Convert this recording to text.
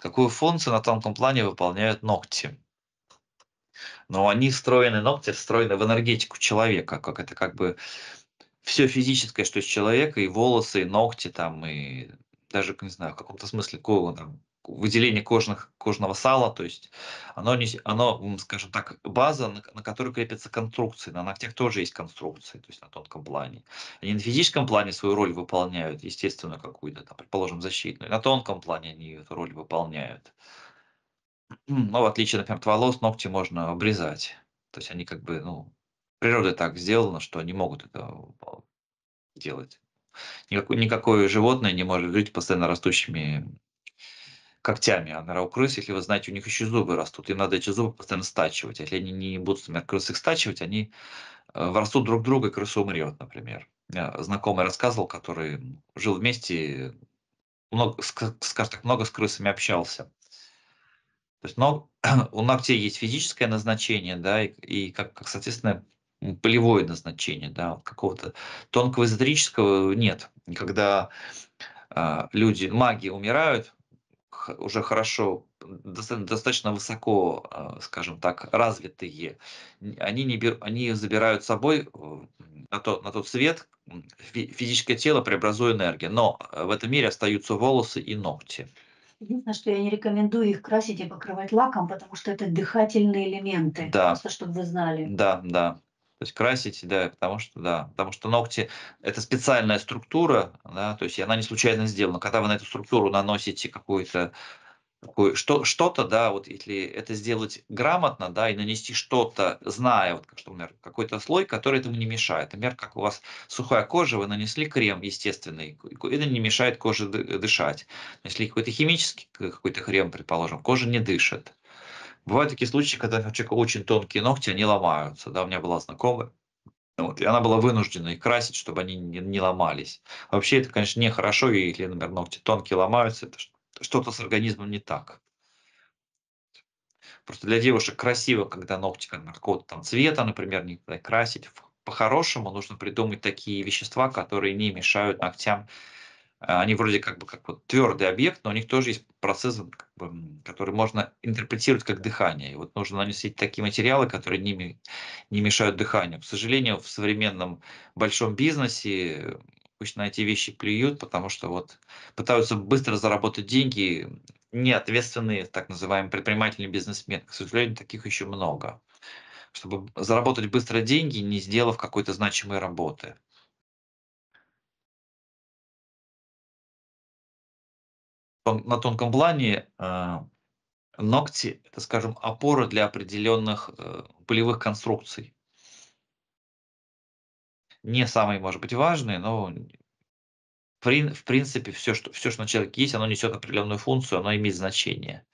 какую функцию на тонком плане выполняют ногти. Но они встроены, ногти встроены в энергетику человека, как это как бы все физическое, что из человека, и волосы, и ногти, там, и даже, не знаю, в каком-то смысле голову, там, выделение кожных, кожного сала, то есть оно, не, оно, скажем так, база, на, на которой крепятся конструкции. На ногтях тоже есть конструкции, то есть на тонком плане. Они на физическом плане свою роль выполняют, естественно, какую-то, там, предположим, защитную. На тонком плане они эту роль выполняют. Но ну, в отличие, например, от волос, ногти можно обрезать. То есть они как бы, ну, природа так сделана, что они могут это э, делать. Никакое, никакое животное не может жить постоянно растущими когтями, а нора у если вы знаете, у них еще зубы растут, им надо эти зубы постоянно стачивать. Если они не будут, например, крыс их стачивать, они э, растут друг друга, и крыса умрет, например. Я э, знакомый рассказывал, который жил вместе, много, скажем так, много с крысами общался. То есть, но у ногтей есть физическое назначение, да, и, и как, как, соответственно, полевое назначение, да, какого-то тонкого эзотерического нет. Когда э, люди, маги умирают, уже хорошо, достаточно высоко, а, скажем так, развитые, они, не бер, они забирают с собой на тот, на тот свет физическое тело, преобразуя энергию. Но э, в этом мире остаются волосы и ногти. Единственное, что я не рекомендую их красить и покрывать лаком, потому что это дыхательные элементы. Да. Просто чтобы вы знали. Да, да. То есть красить, да, потому что, да, потому что ногти – это специальная структура, да, то есть она не случайно сделана. Когда вы на эту структуру наносите какую-то что, что-то, да, вот если это сделать грамотно, да, и нанести что-то, зная, вот, что, например, какой-то слой, который этому не мешает. Например, как у вас сухая кожа, вы нанесли крем естественный, это не мешает коже дышать. если какой-то химический какой-то крем, предположим, кожа не дышит. Бывают такие случаи, когда у человека очень тонкие ногти, они ломаются. Да, у меня была знакомая, вот, и она была вынуждена их красить, чтобы они не, не ломались. Вообще это, конечно, нехорошо, если, например, ногти тонкие ломаются, это что-то с организмом не так. Просто для девушек красиво, когда ногти какого-то там цвета, например, не красить. По-хорошему нужно придумать такие вещества, которые не мешают ногтям они вроде как бы как вот твердый объект, но у них тоже есть процесс, как бы, который можно интерпретировать как дыхание. И вот нужно нанести такие материалы, которые не, не мешают дыханию. К сожалению, в современном большом бизнесе обычно эти вещи плюют, потому что вот пытаются быстро заработать деньги неответственные, так называемые предприниматели бизнесмены. К сожалению, таких еще много чтобы заработать быстро деньги, не сделав какой-то значимой работы. на тонком плане а, ногти – это, скажем, опора для определенных э, полевых конструкций. Не самые, может быть, важные, но в принципе все, что, все, что на человеке есть, оно несет определенную функцию, оно имеет значение.